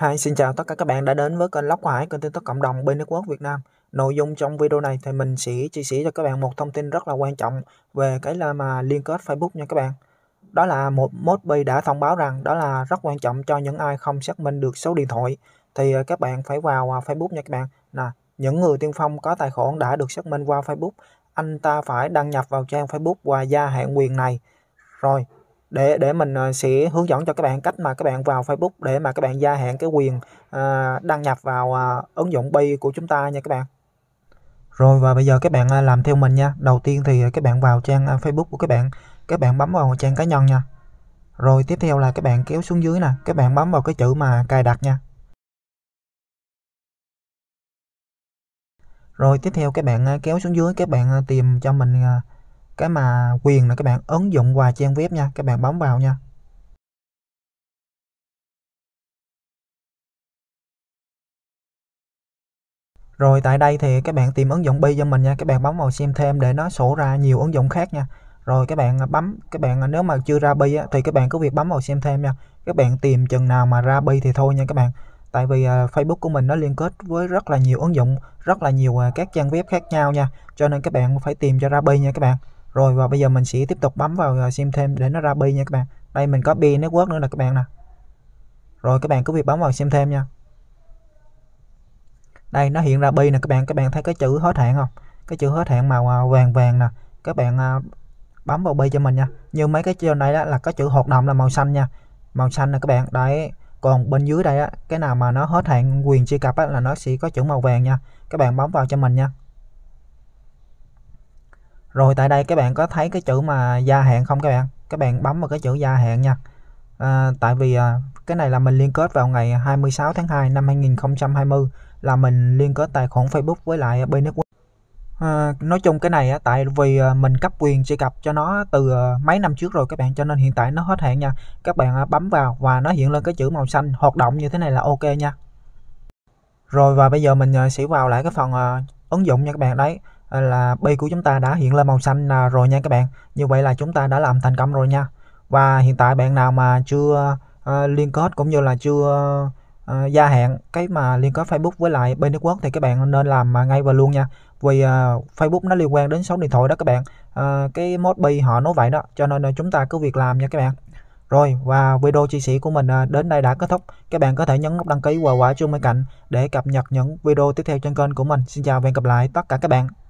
Hi, xin chào tất cả các bạn đã đến với kênh Lóc Hải, kênh tin tức cộng đồng bên nước quốc Việt Nam. Nội dung trong video này thì mình sẽ chia sẻ cho các bạn một thông tin rất là quan trọng về cái là mà liên kết Facebook nha các bạn. Đó là một Mosby đã thông báo rằng đó là rất quan trọng cho những ai không xác minh được số điện thoại thì à, các bạn phải vào à, Facebook nha các bạn. Nè, những người tiên phong có tài khoản đã được xác minh qua Facebook, anh ta phải đăng nhập vào trang Facebook và gia hạn quyền này. Rồi, để để mình à, sẽ hướng dẫn cho các bạn cách mà các bạn vào Facebook để mà các bạn gia hạn cái quyền à, đăng nhập vào à, ứng dụng Bi của chúng ta nha các bạn. Rồi và bây giờ các bạn làm theo mình nha. Đầu tiên thì các bạn vào trang Facebook của các bạn, các bạn bấm vào trang cá nhân nha. Rồi tiếp theo là các bạn kéo xuống dưới nè, các bạn bấm vào cái chữ mà cài đặt nha. Rồi tiếp theo các bạn kéo xuống dưới các bạn tìm cho mình cái mà quyền là các bạn ứng dụng qua trang web nha các bạn bấm vào nha Rồi tại đây thì các bạn tìm ứng dụng bi cho mình nha, các bạn bấm vào xem thêm để nó sổ ra nhiều ứng dụng khác nha. Rồi các bạn à, bấm, các bạn à, nếu mà chưa ra bi thì các bạn cứ việc bấm vào xem thêm nha. Các bạn tìm chừng nào mà ra bi thì thôi nha các bạn. Tại vì à, Facebook của mình nó liên kết với rất là nhiều ứng dụng, rất là nhiều các trang web khác nhau nha. Cho nên các bạn phải tìm cho ra bi nha các bạn rồi và bây giờ mình sẽ tiếp tục bấm vào à, xem thêm để nó ra bi nha các bạn đây mình có bi network nữa là các bạn nè rồi các bạn cứ việc bấm vào xem thêm nha đây nó hiện ra bi nè các bạn các bạn thấy cái chữ hết hạn không cái chữ hết hạn màu à, vàng vàng nè các bạn à, bấm vào bi cho mình nha như mấy cái trên này đó là có chữ hoạt động là màu xanh nha màu xanh nè các bạn đấy còn bên dưới đây á cái nào mà nó hết hạn quyền truy cập á, là nó sẽ có chữ màu vàng nha các bạn bấm vào cho mình nha rồi tại đây các bạn có thấy cái chữ mà gia hạn không các bạn các bạn bấm vào cái chữ gia hạn nha à, tại vì à, cái này là mình liên kết vào ngày 26 tháng 2 năm 2020 là mình liên kết tài khoản Facebook với lại bên Network à, nói chung cái này tại vì à, mình cấp quyền truy cập cho nó từ à, mấy năm trước rồi các bạn cho nên hiện tại nó hết hạn nha các bạn à, bấm vào và nó hiện lên cái chữ màu xanh hoạt động như thế này là ok nha rồi và bây giờ mình sẽ vào lại cái phần ứng dụng nha các bạn đấy Ờ, là bi của chúng ta đã hiện lên màu xanh à, rồi nha các bạn như vậy là chúng ta đã làm thành công rồi nha và hiện tại bạn nào mà chưa uh, liên kết cũng như là chưa uh, gia hạn cái mà liên kết Facebook với lại bên Network thì các bạn nên làm à, ngay và luôn nha vì uh, Facebook nó liên quan đến số điện thoại đó các bạn uh, cái mod bi họ nói vậy đó cho nên chúng ta cứ việc làm nha các bạn rồi và video chia sẻ của mình à, đến đây đã kết thúc. Các bạn có thể nhấn nút đăng ký và quả chuông bên cạnh để cập nhật những video tiếp theo trên kênh của mình. Xin chào và hẹn gặp lại tất cả các bạn.